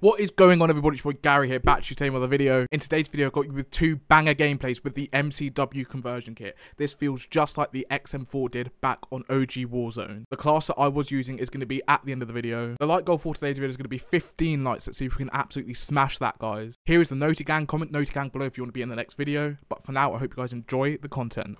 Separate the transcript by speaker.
Speaker 1: What is going on everybody? It's your boy Gary here, back to you with another video. In today's video, I have got you with two banger gameplays with the MCW conversion kit. This feels just like the XM4 did back on OG Warzone. The class that I was using is going to be at the end of the video. The light goal for today's video is going to be 15 lights. Let's see if we can absolutely smash that, guys. Here is the Noti Gang. Comment Noti Gang below if you want to be in the next video. But for now, I hope you guys enjoy the content.